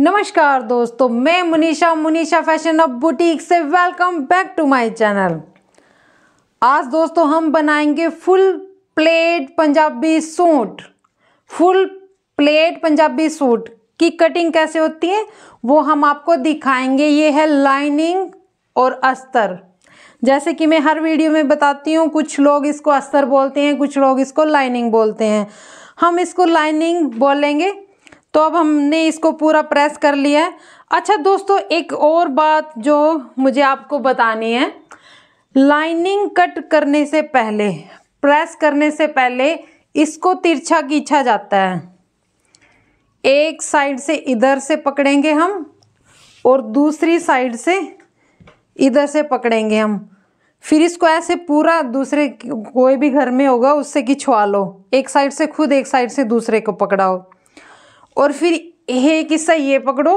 नमस्कार दोस्तों मैं Munisha Munisha fashion of boutique से welcome back to my channel आज दोस्तों हम बनाएंगे full plate Punjabi suit full plate Punjabi suit की कटिंग कैसे होती है वो हम आपको दिखाएंगे ये है लाइनिंग और अस्तर जैसे कि मैं हर वीडियो में बताती हूँ कुछ लोग इसको अस्तर बोलते हैं कुछ लोग इसको लाइनिंग बोलते हैं हम इसको लाइनिंग बोलेंगे तो अब हमने इसको पूरा प्रेस कर लिया है अच्छा दोस्तों एक और बात जो मुझे आपको बतानी है लाइनिंग कट करने से पहले प्रेस करने से पहले इसको तिरछा खींचा जाता है एक साइड से इधर से पकड़ेंगे हम और दूसरी साइड से इधर से पकड़ेंगे हम फिर इसको ऐसे पूरा दूसरे कोई भी घर में होगा उससे खिंचवा लो एक साइड से खुद एक साइड से दूसरे को पकड़ाओ और फिर एक हिस्सा ये पकड़ो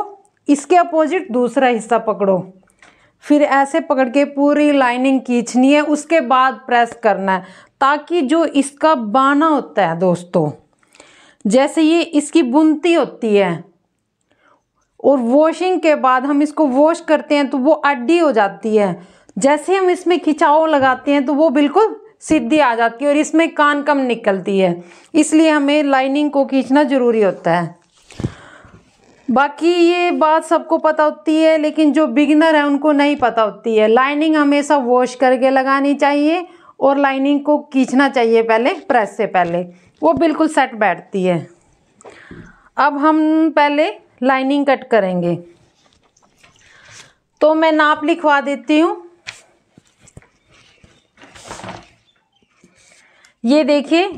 इसके अपोजिट दूसरा हिस्सा पकड़ो फिर ऐसे पकड़ के पूरी लाइनिंग खींचनी है उसके बाद प्रेस करना है ताकि जो इसका बाना होता है दोस्तों जैसे ये इसकी बुनती होती है और वॉशिंग के बाद हम इसको वॉश करते हैं तो वो अड्डी हो जाती है जैसे हम इसमें खिंचाव लगाते हैं तो वो बिल्कुल सीधी आ जाती है और इसमें कान कम निकलती है इसलिए हमें लाइनिंग को खींचना ज़रूरी होता है बाकी ये बात सबको पता होती है लेकिन जो बिगिनर है उनको नहीं पता होती है लाइनिंग हमेशा वॉश करके लगानी चाहिए और लाइनिंग को खींचना चाहिए पहले प्रेस से पहले वो बिल्कुल सेट बैठती है अब हम पहले लाइनिंग कट करेंगे तो मैं नाप लिखवा देती हूँ ये देखिए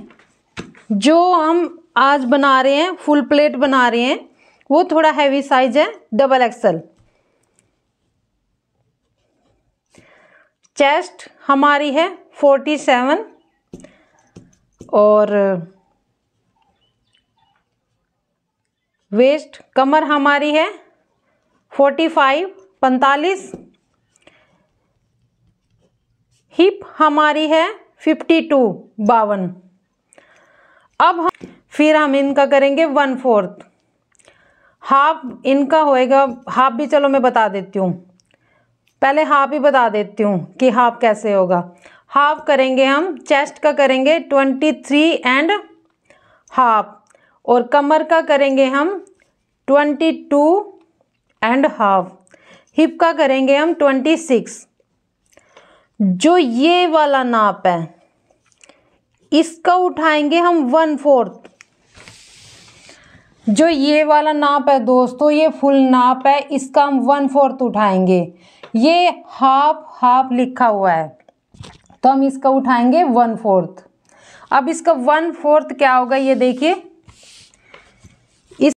जो हम आज बना रहे हैं फुल प्लेट बना रहे हैं वो थोड़ा हैवी साइज है डबल एक्सल चेस्ट हमारी है फोर्टी सेवन और वेस्ट कमर हमारी है फोर्टी फाइव पैंतालीस हिप हमारी है फिफ्टी टू बावन अब हम फिर हम इनका करेंगे वन फोर्थ हाफ इनका होएगा हाफ भी चलो मैं बता देती हूँ पहले हाफ ही बता देती हूँ कि हाफ कैसे होगा हाफ करेंगे हम चेस्ट का करेंगे ट्वेंटी थ्री एंड हाफ और कमर का करेंगे हम twenty two and half hip का करेंगे हम ट्वेंटी सिक्स जो ये वाला नाप है इसका उठाएंगे हम वन फोर्थ जो ये वाला नाप है दोस्तों ये फुल नाप है इसका हम वन फोर्थ उठाएंगे ये हाफ हाफ लिखा हुआ है तो हम इसका उठाएंगे वन फोर्थ अब इसका वन फोर्थ क्या होगा ये देखिए इस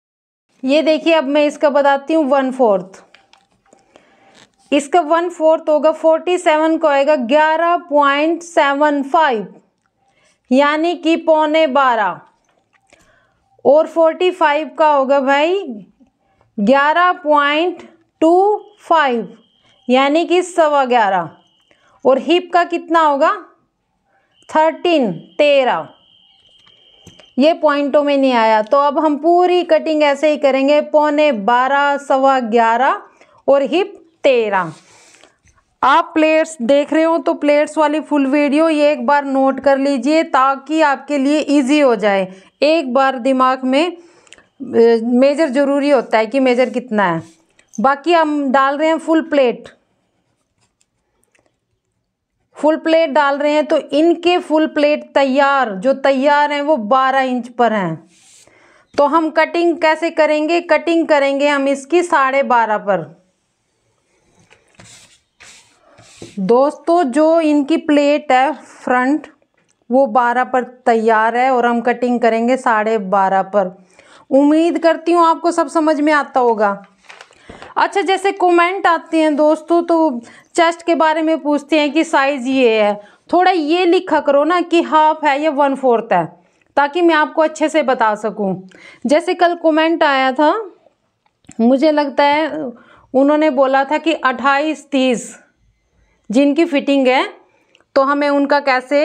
ये देखिए अब मैं इसका बताती हूँ वन फोर्थ इसका वन फोर्थ होगा फोर्टी सेवन को आएगा ग्यारह पॉइंट सेवन फाइव यानी कि पौने बारह और फोर्टी फाइव का होगा भाई ग्यारह पॉइंट टू फाइव यानी कि सवा ग्यारह और हिप का कितना होगा थर्टीन तेरह ये पॉइंटों में नहीं आया तो अब हम पूरी कटिंग ऐसे ही करेंगे पौने बारह सवा ग्यारह और हिप तेरह आप प्लेयर्स देख रहे हो तो प्लेयर्स वाली फुल वीडियो ये एक बार नोट कर लीजिए ताकि आपके लिए इजी हो जाए एक बार दिमाग में मेजर ज़रूरी होता है कि मेजर कितना है बाकी हम डाल रहे हैं फुल प्लेट फुल प्लेट डाल रहे हैं तो इनके फुल प्लेट तैयार जो तैयार हैं वो बारह इंच पर हैं तो हम कटिंग कैसे करेंगे कटिंग करेंगे हम इसकी साढ़े बारह पर दोस्तों जो इनकी प्लेट है फ्रंट वो बारह पर तैयार है और हम कटिंग करेंगे साढ़े बारह पर उम्मीद करती हूँ आपको सब समझ में आता होगा अच्छा जैसे कमेंट आते हैं दोस्तों तो चेस्ट के बारे में पूछते हैं कि साइज़ ये है थोड़ा ये लिखा करो ना कि हाफ है या वन फोर्थ है ताकि मैं आपको अच्छे से बता सकूं जैसे कल कमेंट आया था मुझे लगता है उन्होंने बोला था कि अट्ठाईस तीस जिनकी फिटिंग है तो हमें उनका कैसे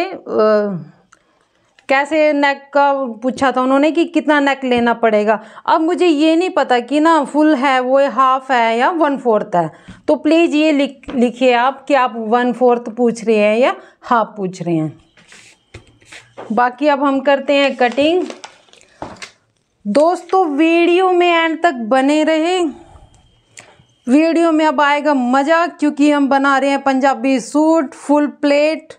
कैसे नेक का पूछा था उन्होंने कि कितना नेक लेना पड़ेगा अब मुझे ये नहीं पता कि ना फुल है वो हाफ़ है या वन फोर्थ है तो प्लीज़ ये लिख लिखिए आप कि आप वन फोर्थ पूछ रहे हैं या हाफ पूछ रहे हैं बाकी अब हम करते हैं कटिंग दोस्तों वीडियो में एंड तक बने रहे वीडियो में अब आएगा मज़ा क्योंकि हम बना रहे हैं पंजाबी सूट फुल प्लेट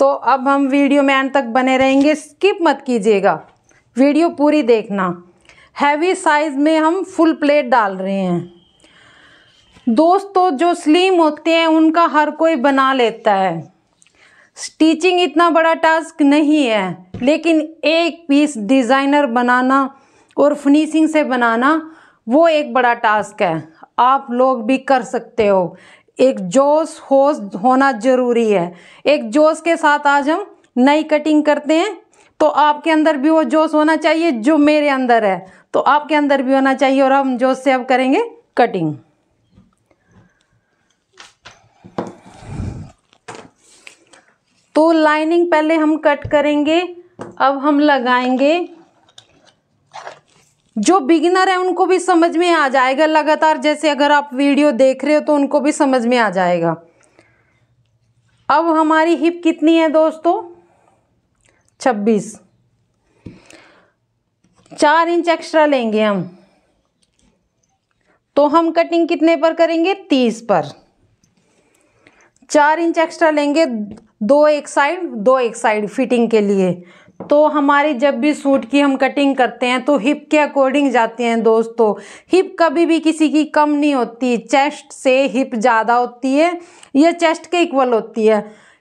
तो अब हम वीडियो में एंड तक बने रहेंगे स्किप मत कीजिएगा वीडियो पूरी देखना हैवी साइज़ में हम फुल प्लेट डाल रहे हैं दोस्तों जो स्लीम होते हैं उनका हर कोई बना लेता है स्टिचिंग इतना बड़ा टास्क नहीं है लेकिन एक पीस डिज़ाइनर बनाना और फिनिशिंग से बनाना वो एक बड़ा टास्क है आप लोग भी कर सकते हो एक जोश होश होना ज़रूरी है एक जोश के साथ आज हम नई कटिंग करते हैं तो आपके अंदर भी वो जोश होना चाहिए जो मेरे अंदर है तो आपके अंदर भी होना चाहिए और हम जोश से अब करेंगे कटिंग तो लाइनिंग पहले हम कट करेंगे अब हम लगाएंगे जो बिगिनर है उनको भी समझ में आ जाएगा लगातार जैसे अगर आप वीडियो देख रहे हो तो उनको भी समझ में आ जाएगा अब हमारी हिप कितनी है दोस्तों 26 चार इंच एक्स्ट्रा लेंगे हम तो हम कटिंग कितने पर करेंगे तीस पर चार इंच एक्स्ट्रा लेंगे दो एक साइड दो एक साइड फिटिंग के लिए तो हमारी जब भी सूट की हम कटिंग करते हैं तो हिप के अकॉर्डिंग जाते हैं दोस्तों हिप कभी भी किसी की कम नहीं होती चेस्ट से हिप ज़्यादा होती है या चेस्ट के इक्वल होती है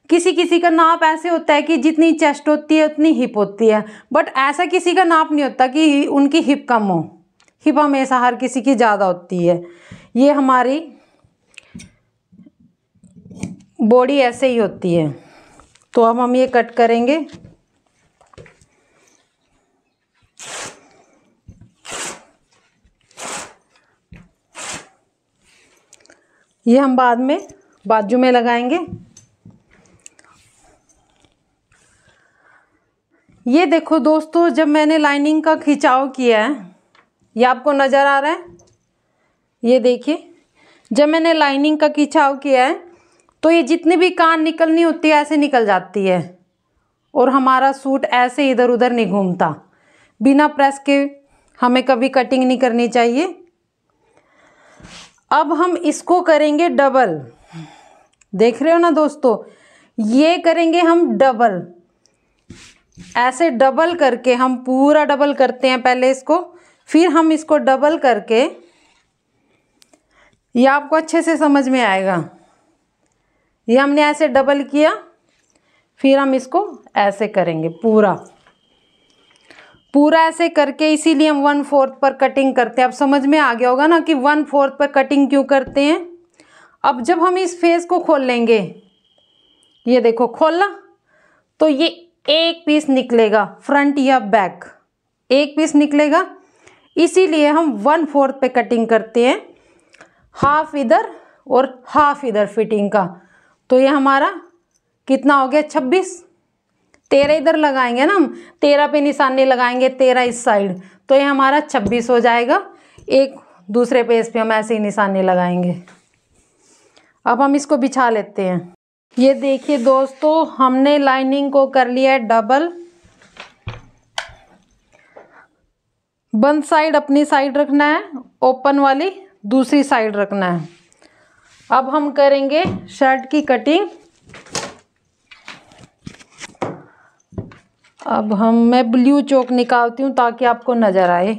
किसी किसी का नाप ऐसे होता है कि जितनी चेस्ट होती है उतनी हिप होती है बट ऐसा किसी का नाप नहीं होता कि उनकी हिप कम हो हिप हमेशा हर किसी की ज़्यादा होती है ये हमारी बॉडी ऐसे ही होती है तो अब हम ये कट करेंगे ये हम बाद में बाजू में लगाएंगे ये देखो दोस्तों जब मैंने लाइनिंग का खिंचाव किया है ये आपको नज़र आ रहा है ये देखिए जब मैंने लाइनिंग का खिंचाव किया है तो ये जितनी भी कान निकलनी होती है ऐसे निकल जाती है और हमारा सूट ऐसे इधर उधर नहीं घूमता बिना प्रेस के हमें कभी कटिंग नहीं करनी चाहिए अब हम इसको करेंगे डबल देख रहे हो ना दोस्तों ये करेंगे हम डबल ऐसे डबल करके हम पूरा डबल करते हैं पहले इसको फिर हम इसको डबल करके ये आपको अच्छे से समझ में आएगा ये हमने ऐसे डबल किया फिर हम इसको ऐसे करेंगे पूरा पूरा ऐसे करके इसीलिए हम वन फोर्थ पर कटिंग करते हैं अब समझ में आ गया होगा ना कि वन फोर्थ पर कटिंग क्यों करते हैं अब जब हम इस फेस को खोल लेंगे ये देखो खोलना तो ये एक पीस निकलेगा फ्रंट या बैक एक पीस निकलेगा इसीलिए हम वन फोर्थ पे कटिंग करते हैं हाफ इधर और हाफ इधर फिटिंग का तो ये हमारा कितना हो गया छब्बीस तेरह इधर लगाएंगे ना हम तेरह पे निशान नहीं लगाएंगे तेरह इस साइड तो ये हमारा छब्बीस हो जाएगा एक दूसरे पेज पे हम ऐसे ही निशान नहीं लगाएंगे अब हम इसको बिछा लेते हैं ये देखिए दोस्तों हमने लाइनिंग को कर लिया है डबल वन साइड अपनी साइड रखना है ओपन वाली दूसरी साइड रखना है अब हम करेंगे शर्ट की कटिंग अब हम मैं ब्लू चौक निकालती हूँ ताकि आपको नज़र आए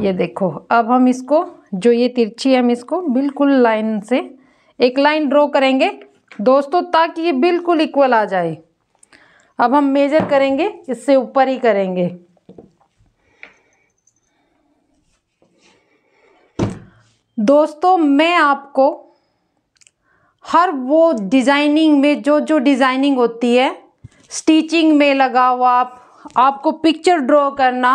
ये देखो अब हम इसको जो ये तिरछी है हम इसको बिल्कुल लाइन से एक लाइन ड्रॉ करेंगे दोस्तों ताकि ये बिल्कुल इक्वल आ जाए अब हम मेजर करेंगे इससे ऊपर ही करेंगे दोस्तों मैं आपको हर वो डिज़ाइनिंग में जो जो डिज़ाइनिंग होती है स्टिचिंग में लगाओ आप आपको पिक्चर ड्रॉ करना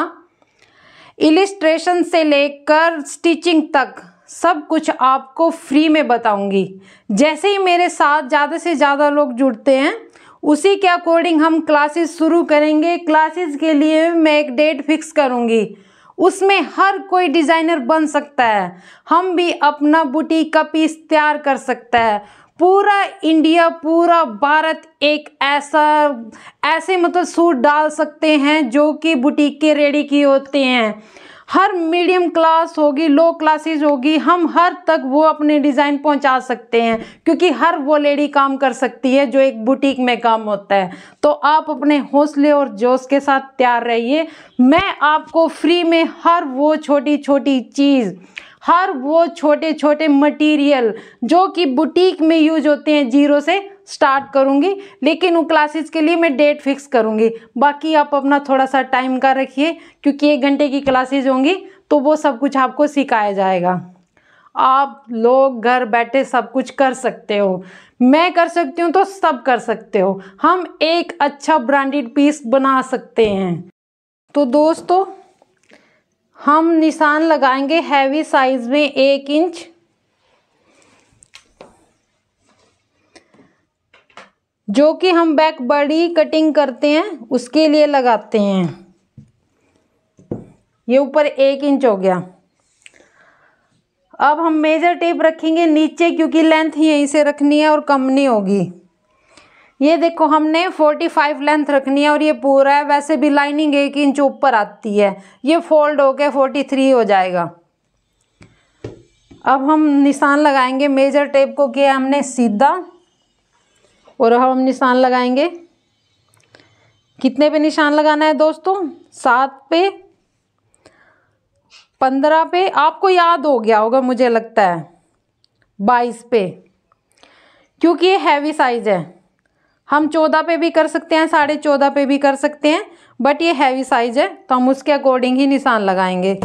इलिस्ट्रेशन से लेकर स्टिचिंग तक सब कुछ आपको फ्री में बताऊंगी जैसे ही मेरे साथ ज़्यादा से ज़्यादा लोग जुड़ते हैं उसी के अकॉर्डिंग हम क्लासेस शुरू करेंगे क्लासेस के लिए मैं एक डेट फिक्स करूंगी उसमें हर कोई डिज़ाइनर बन सकता है हम भी अपना बुटीक का पीस तैयार कर सकता है पूरा इंडिया पूरा भारत एक ऐसा ऐसे मतलब सूट डाल सकते हैं जो कि बुटीक के रेडी किए होते हैं हर मीडियम क्लास होगी लो क्लासेस होगी हम हर तक वो अपने डिज़ाइन पहुंचा सकते हैं क्योंकि हर वो लेडी काम कर सकती है जो एक बुटीक में काम होता है तो आप अपने हौसले और जोश के साथ तैयार रहिए मैं आपको फ्री में हर वो छोटी छोटी चीज़ हर वो छोटे छोटे मटेरियल जो कि बुटीक में यूज होते हैं जीरो से स्टार्ट करूँगी लेकिन उन क्लासेस के लिए मैं डेट फिक्स करूँगी बाकी आप अपना थोड़ा सा टाइम का रखिए क्योंकि एक घंटे की क्लासेज होंगी तो वो सब कुछ आपको सिखाया जाएगा आप लोग घर बैठे सब कुछ कर सकते हो मैं कर सकती हूँ तो सब कर सकते हो हम एक अच्छा ब्रांडेड पीस बना सकते हैं तो दोस्तों हम निशान लगाएंगे हैवी साइज में एक इंच जो कि हम बैक बड़ी कटिंग करते हैं उसके लिए लगाते हैं ये ऊपर एक इंच हो गया अब हम मेजर टेप रखेंगे नीचे क्योंकि लेंथ ही यहीं से रखनी है और कम नहीं होगी ये देखो हमने 45 लेंथ रखनी है और ये पूरा है वैसे भी लाइनिंग एक इंच ऊपर आती है ये फोल्ड होके थ्री हो जाएगा अब हम निशान लगाएंगे मेजर टेप को किया हमने सीधा और हम निशान लगाएंगे कितने पे निशान लगाना है दोस्तों सात पे पंद्रह पे आपको याद हो गया होगा मुझे लगता है बाईस पे क्योंकि ये हैवी साइज़ है हम चौदह पे भी कर सकते हैं साढ़े चौदह पे भी कर सकते हैं बट ये हैवी साइज है तो हम उसके अकॉर्डिंग ही निशान लगाएंगे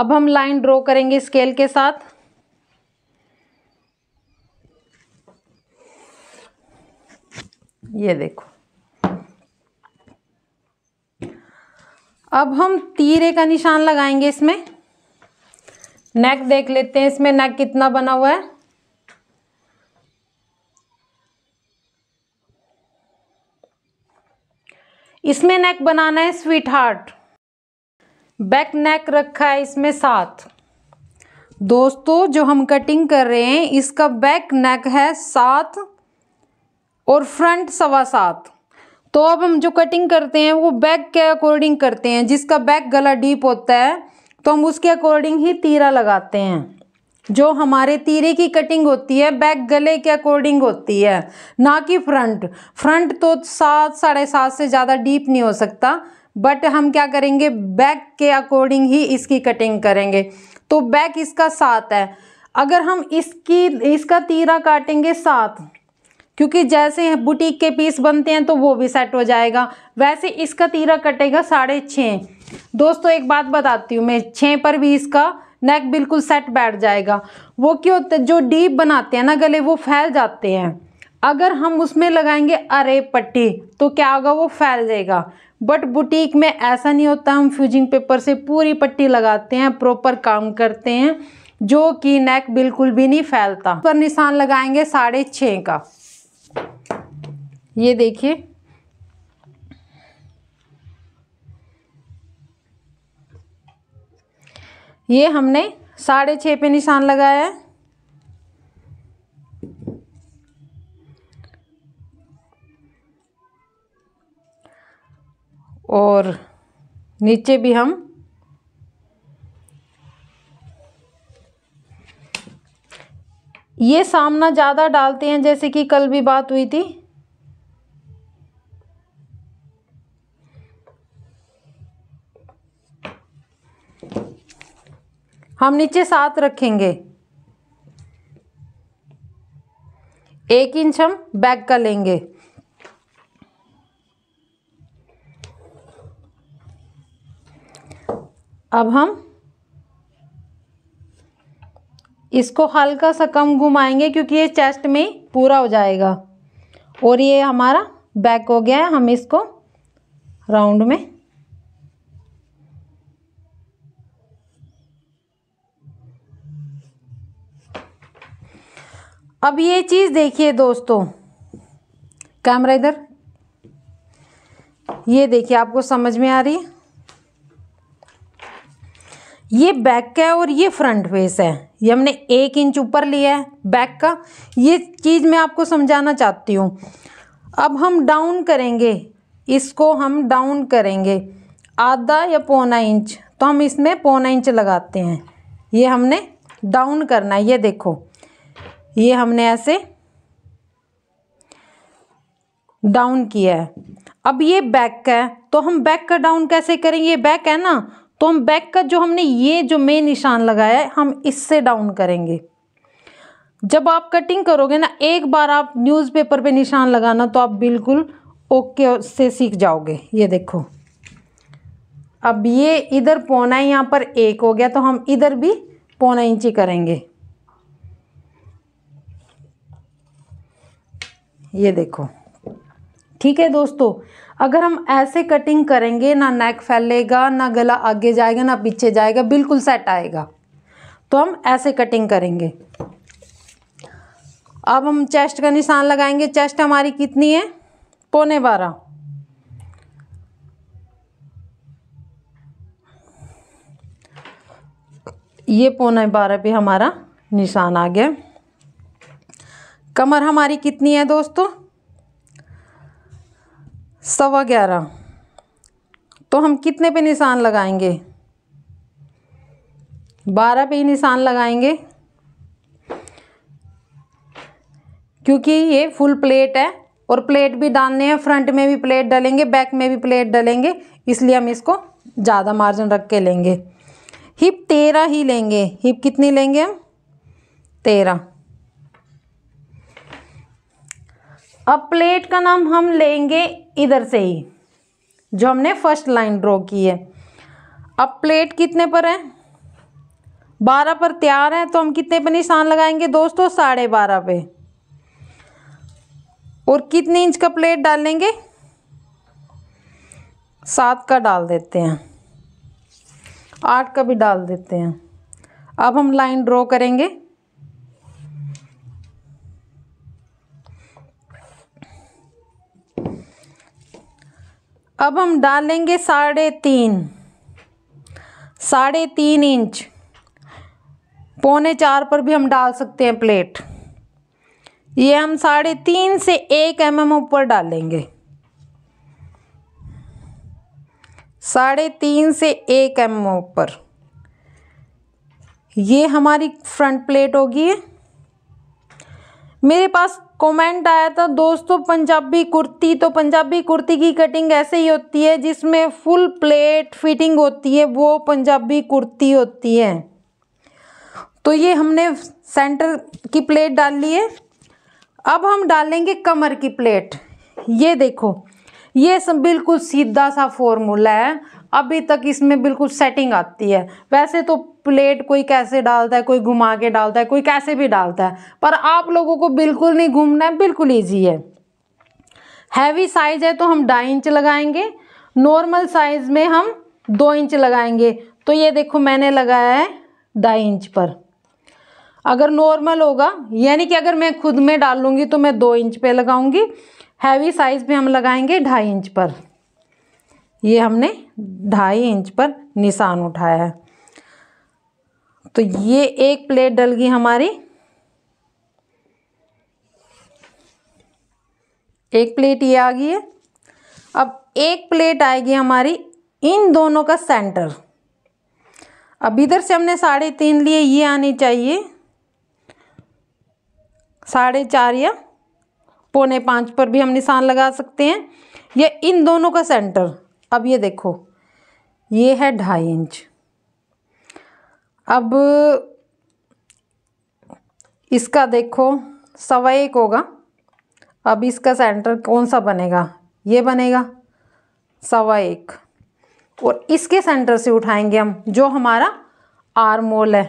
अब हम लाइन ड्रॉ करेंगे स्केल के साथ ये देखो अब हम तीरे का निशान लगाएंगे इसमें नेक देख लेते हैं इसमें नेक कितना बना हुआ है इसमें नेक बनाना है स्वीट हार्ट बैक नेक रखा है इसमें सात दोस्तों जो हम कटिंग कर रहे हैं इसका बैक नेक है सात और फ्रंट सवा सात तो अब हम जो कटिंग करते हैं वो बैक के अकॉर्डिंग करते हैं जिसका बैक गला डीप होता है तो हम उसके अकॉर्डिंग ही तीरा लगाते हैं जो हमारे तीरे की कटिंग होती है बैक गले के अकॉर्डिंग होती है ना कि फ्रंट फ्रंट तो सात साढ़े सात से ज़्यादा डीप नहीं हो सकता बट हम क्या करेंगे बैक के अकॉर्डिंग ही इसकी कटिंग करेंगे तो बैक इसका सात है अगर हम इसकी इसका तीरा काटेंगे सात क्योंकि जैसे बुटीक के पीस बनते हैं तो वो भी सेट हो जाएगा वैसे इसका तीरा कटेगा साढ़े छः दोस्तों एक बात बताती हूँ मैं छः पर भी इसका नेक बिल्कुल सेट बैठ जाएगा वो क्यों होता जो डीप बनाते हैं ना गले वो फैल जाते हैं अगर हम उसमें लगाएंगे अरे पट्टी तो क्या होगा वो फैल जाएगा बट बुटीक में ऐसा नहीं होता हम फ्यूजिंग पेपर से पूरी पट्टी लगाते हैं प्रॉपर काम करते हैं जो कि नेक बिल्कुल भी नहीं फैलता पर निशान लगाएंगे साढ़े छः का ये देखिए ये हमने साढ़े छः पे निशान लगाया है और नीचे भी हम ये सामना ज़्यादा डालते हैं जैसे कि कल भी बात हुई थी हम नीचे सात रखेंगे एक इंच हम बैक का लेंगे अब हम इसको हल्का सा कम घुमाएंगे क्योंकि ये चेस्ट में पूरा हो जाएगा और ये हमारा बैक हो गया है हम इसको राउंड में अब ये चीज़ देखिए दोस्तों कैमरा इधर ये देखिए आपको समझ में आ रही है ये बैक का है और ये फ्रंट फेस है ये हमने एक इंच ऊपर लिया है बैक का ये चीज़ मैं आपको समझाना चाहती हूँ अब हम डाउन करेंगे इसको हम डाउन करेंगे आधा या पौना इंच तो हम इसमें पौना इंच लगाते हैं ये हमने डाउन करना है ये देखो ये हमने ऐसे डाउन किया है अब ये बैक का है तो हम बैक का डाउन कैसे करेंगे ये बैक है ना तो हम बैक का जो हमने ये जो मेन निशान लगाया है हम इससे डाउन करेंगे जब आप कटिंग करोगे ना एक बार आप न्यूज़पेपर पे निशान लगाना तो आप बिल्कुल ओके से सीख जाओगे ये देखो अब ये इधर पौना यहाँ पर एक हो गया तो हम इधर भी पौना इंची करेंगे ये देखो ठीक है दोस्तों अगर हम ऐसे कटिंग करेंगे ना नेक फैलेगा ना गला आगे जाएगा ना पीछे जाएगा बिल्कुल सेट आएगा तो हम ऐसे कटिंग करेंगे अब हम चेस्ट का निशान लगाएंगे चेस्ट हमारी कितनी है पौने बारह ये पौने बारह पे हमारा निशान आ गया कमर हमारी कितनी है दोस्तों सवा ग्यारह तो हम कितने पे निशान लगाएंगे बारह पे ही निशान लगाएंगे क्योंकि ये फुल प्लेट है और प्लेट भी डालने हैं फ्रंट में भी प्लेट डलेंगे बैक में भी प्लेट डलेंगे इसलिए हम इसको ज़्यादा मार्जिन रख के लेंगे हिप तेरह ही लेंगे हिप कितनी लेंगे हम तेरह अब प्लेट का नाम हम लेंगे इधर से ही जो हमने फर्स्ट लाइन ड्रॉ की है अब प्लेट कितने पर है बारह पर तैयार है तो हम कितने पर निशान लगाएंगे दोस्तों साढ़े बारह पे और कितने इंच का प्लेट डालेंगे सात का डाल देते हैं आठ का भी डाल देते हैं अब हम लाइन ड्रॉ करेंगे अब हम डालेंगे साढ़े तीन साढ़े तीन इंच पौने चार पर भी हम डाल सकते हैं प्लेट ये हम साढ़े तीन से एक एम एम ऊपर डालेंगे साढ़े तीन से एक एम एम ऊपर ये हमारी फ्रंट प्लेट होगी मेरे पास कमेंट आया था दोस्तों पंजाबी कुर्ती तो पंजाबी कुर्ती की कटिंग ऐसे ही होती है जिसमें फुल प्लेट फिटिंग होती है वो पंजाबी कुर्ती होती है तो ये हमने सेंटर की प्लेट डाल ली है अब हम डालेंगे कमर की प्लेट ये देखो ये सब बिल्कुल सीधा सा फॉर्मूला है अभी तक इसमें बिल्कुल सेटिंग आती है वैसे तो प्लेट कोई कैसे डालता है कोई घुमा के डालता है कोई कैसे भी डालता है पर आप लोगों को बिल्कुल नहीं घूमना है बिल्कुल ईजी है हैवी साइज है तो हम ढाई इंच लगाएंगे नॉर्मल साइज में हम दो इंच लगाएंगे तो ये देखो मैंने लगाया है ढाई इंच पर अगर नॉर्मल होगा यानी कि अगर मैं खुद में डाल लूँगी तो मैं दो इंच पे लगाऊंगी हैवी साइज़ में हम लगाएंगे ढाई इंच पर ये हमने ढाई इंच पर निशान उठाया है तो ये एक प्लेट डल गई हमारी एक प्लेट ये आ गई है अब एक प्लेट आएगी हमारी इन दोनों का सेंटर अब इधर से हमने साढ़े तीन लिए ये आनी चाहिए साढ़े चार या पौने पाँच पर भी हम निशान लगा सकते हैं या इन दोनों का सेंटर अब ये देखो ये है ढाई इंच अब इसका देखो सवा एक होगा अब इसका सेंटर कौन सा बनेगा ये बनेगा सवा एक और इसके सेंटर से उठाएंगे हम जो हमारा आर मोल है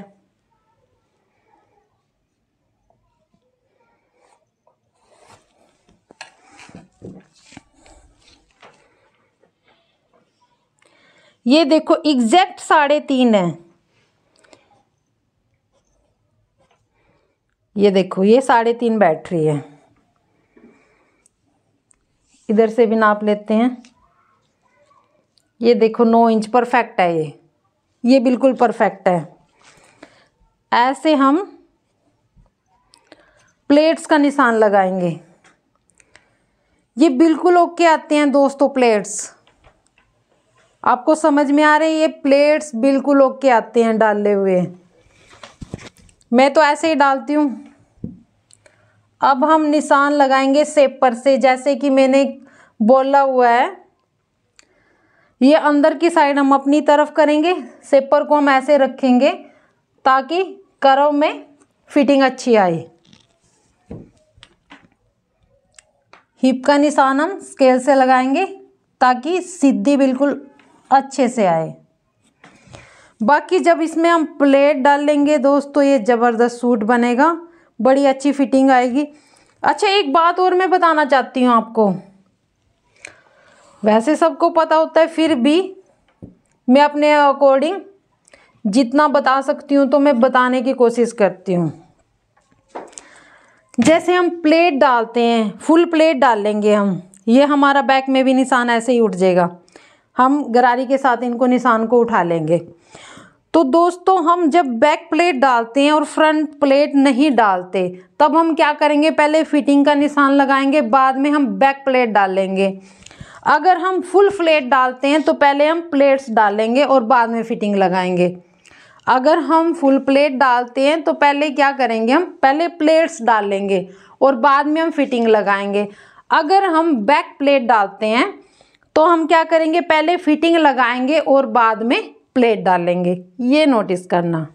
ये देखो एग्जैक्ट साढ़े तीन है ये देखो ये साढ़े तीन बैटरी है इधर से भी नाप लेते हैं ये देखो नौ इंच परफेक्ट है ये ये बिल्कुल परफेक्ट है ऐसे हम प्लेट्स का निशान लगाएंगे ये बिल्कुल ओके आते हैं दोस्तों प्लेट्स आपको समझ में आ रहे हैं ये प्लेट्स बिल्कुल ओके आते हैं डाले हुए मैं तो ऐसे ही डालती हूँ अब हम निशान लगाएंगे सेप पर से जैसे कि मैंने बोला हुआ है ये अंदर की साइड हम अपनी तरफ करेंगे सेपर को हम ऐसे रखेंगे ताकि करव में फिटिंग अच्छी आए हिप का निशान हम स्केल से लगाएंगे ताकि सीधी बिल्कुल अच्छे से आए बाकी जब इसमें हम प्लेट डाल लेंगे दोस्तों ये ज़बरदस्त सूट बनेगा बड़ी अच्छी फिटिंग आएगी अच्छा एक बात और मैं बताना चाहती हूँ आपको वैसे सबको पता होता है फिर भी मैं अपने अकॉर्डिंग जितना बता सकती हूँ तो मैं बताने की कोशिश करती हूँ जैसे हम प्लेट डालते हैं फुल प्लेट डाल लेंगे हम ये हमारा बैक में भी निशान ऐसे ही उठ जाएगा हम गरारी के साथ इनको निशान को उठा लेंगे तो दोस्तों हम जब बैक प्लेट डालते हैं और फ्रंट प्लेट नहीं डालते तब हम क्या करेंगे पहले फिटिंग का निशान लगाएंगे बाद में हम बैक प्लेट डालेंगे अगर हम फुल प्लेट डालते हैं तो पहले हम प्लेट्स डालेंगे और बाद में फिटिंग लगाएंगे अगर हम फुल प्लेट डालते हैं तो पहले क्या करेंगे हम पहले प्लेट्स डालेंगे और बाद में हम फिटिंग लगाएंगे अगर हम बैक प्लेट डालते हैं तो हम क्या करेंगे पहले फिटिंग लगाएंगे और बाद में प्लेट डालेंगे ये नोटिस करना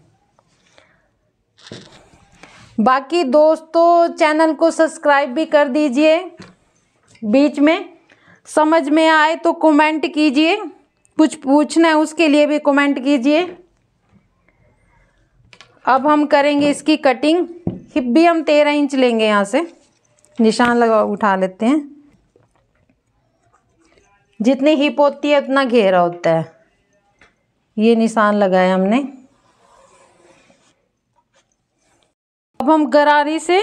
बाकी दोस्तों चैनल को सब्सक्राइब भी कर दीजिए बीच में समझ में आए तो कमेंट कीजिए कुछ पूछना है उसके लिए भी कमेंट कीजिए अब हम करेंगे इसकी कटिंग हिप भी हम तेरह इंच लेंगे यहाँ से निशान लगा उठा लेते हैं जितनी हिप होती है उतना घेरा होता है ये निशान लगाया हमने अब हम गरारी से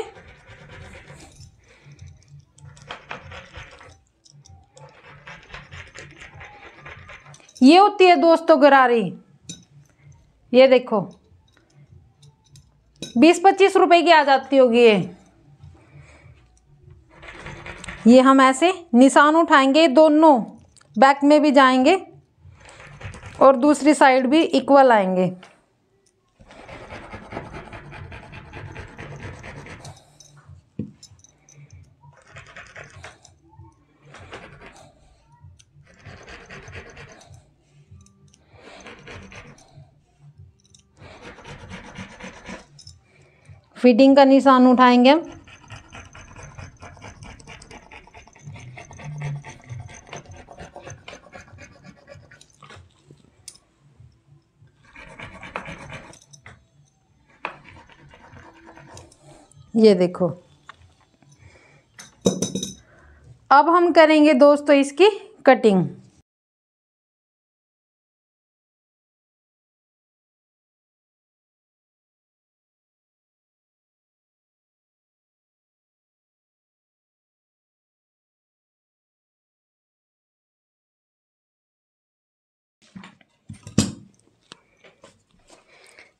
ये होती है दोस्तों गरारी ये देखो बीस पच्चीस रुपए की आ जाती होगी ये ये हम ऐसे निशान उठाएंगे दोनों बैक में भी जाएंगे और दूसरी साइड भी इक्वल आएंगे फिटिंग का निशान उठाएंगे हम ये देखो अब हम करेंगे दोस्तों इसकी कटिंग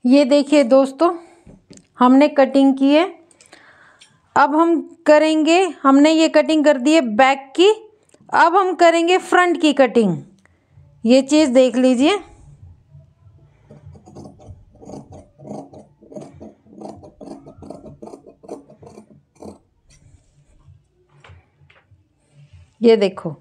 ये देखिए दोस्तों हमने कटिंग की है अब हम करेंगे हमने ये कटिंग कर दी है बैक की अब हम करेंगे फ्रंट की कटिंग ये चीज़ देख लीजिए ये देखो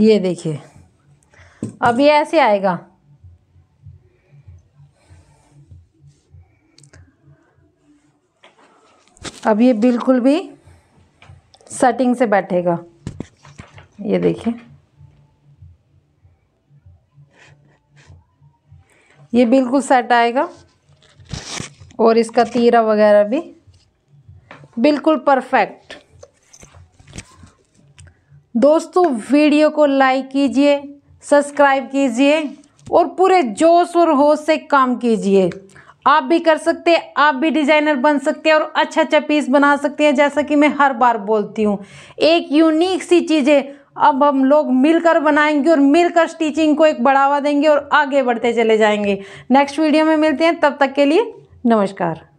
ये देखिए अब ये ऐसे आएगा अब ये बिल्कुल भी सेटिंग से बैठेगा ये देखिए ये बिल्कुल सेट आएगा और इसका तीरा वगैरह भी बिल्कुल परफेक्ट दोस्तों वीडियो को लाइक कीजिए सब्सक्राइब कीजिए और पूरे जोश और होश से काम कीजिए आप भी कर सकते हैं आप भी डिज़ाइनर बन सकते हैं और अच्छा अच्छा पीस बना सकते हैं जैसा कि मैं हर बार बोलती हूँ एक यूनिक सी चीज़ें अब हम लोग मिलकर बनाएंगे और मिलकर स्टिचिंग को एक बढ़ावा देंगे और आगे बढ़ते चले जाएंगे नेक्स्ट वीडियो में मिलते हैं तब तक के लिए नमस्कार